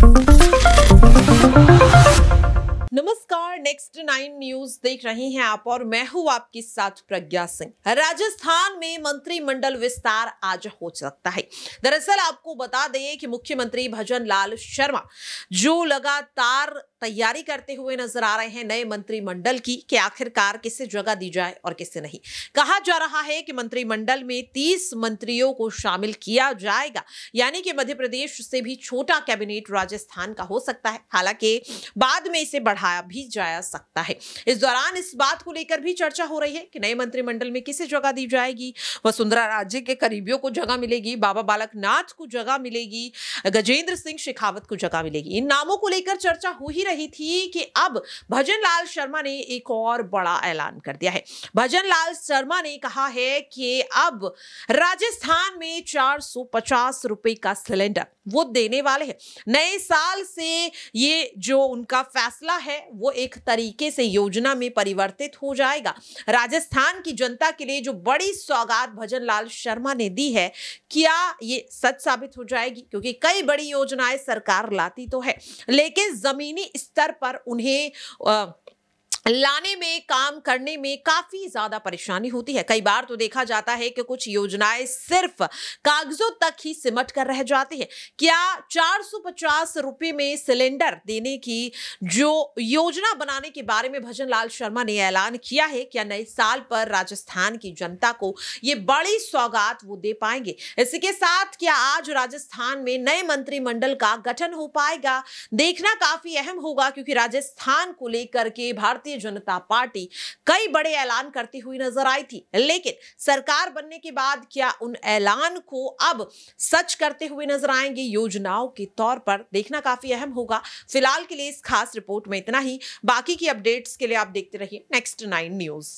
Thank you. Next nine news देख रहे हैं आप और मैं हूं आपके साथ प्रज्ञा सिंह राजस्थान में मंत्रिमंडल विस्तार आज हो सकता है दरअसल आपको बता दें कि मुख्यमंत्री भजन लाल शर्मा जो लगातार तैयारी करते हुए नजर आ रहे हैं नए मंत्रिमंडल की कि आखिरकार किसे जगह दी जाए और किसे नहीं कहा जा रहा है कि मंत्रिमंडल में तीस मंत्रियों को शामिल किया जाएगा यानी कि मध्य प्रदेश से भी छोटा कैबिनेट राजस्थान का हो सकता है हालांकि बाद में इसे बढ़ाया भी जाया सकता है इस दौरान इस बात को लेकर भी चर्चा हो रही है कि नए मंत्रिमंडल में किसे जगह दी जाएगी वसुंधरा राजे के करीबियों को जगह मिलेगी बाबा बालकनाथ को जगह मिलेगी गजेंद्र सिंह शेखावत को जगह मिलेगी इन नामों को लेकर चर्चा हो ही रही थी कि अब भजन लाल शर्मा ने एक और बड़ा ऐलान कर दिया है भजन लाल शर्मा ने कहा है कि अब राजस्थान में चार रुपए का सिलेंडर वो देने वाले हैं नए साल से ये जो उनका फैसला है वो एक तरीके तरीके से योजना में परिवर्तित हो जाएगा राजस्थान की जनता के लिए जो बड़ी सौगात भजन लाल शर्मा ने दी है क्या ये सच साबित हो जाएगी क्योंकि कई बड़ी योजनाएं सरकार लाती तो है लेकिन जमीनी स्तर पर उन्हें आ, लाने में काम करने में काफी ज्यादा परेशानी होती है कई बार तो देखा जाता है कि कुछ योजनाएं सिर्फ कागजों तक ही सिमट कर रह जाती है क्या 450 रुपए में सिलेंडर देने की जो योजना बनाने के बारे में भजन लाल शर्मा ने ऐलान किया है क्या नए साल पर राजस्थान की जनता को ये बड़ी सौगात वो दे पाएंगे इसी के साथ क्या आज राजस्थान में नए मंत्रिमंडल का गठन हो पाएगा देखना काफी अहम होगा क्योंकि राजस्थान को लेकर के भारतीय जनता पार्टी कई बड़े ऐलान करती हुई नजर आई थी लेकिन सरकार बनने के बाद क्या उन ऐलान को अब सच करते हुए नजर आएंगे योजनाओं के तौर पर देखना काफी अहम होगा फिलहाल के लिए इस खास रिपोर्ट में इतना ही बाकी की अपडेट्स के लिए आप देखते रहिए नेक्स्ट नाइन न्यूज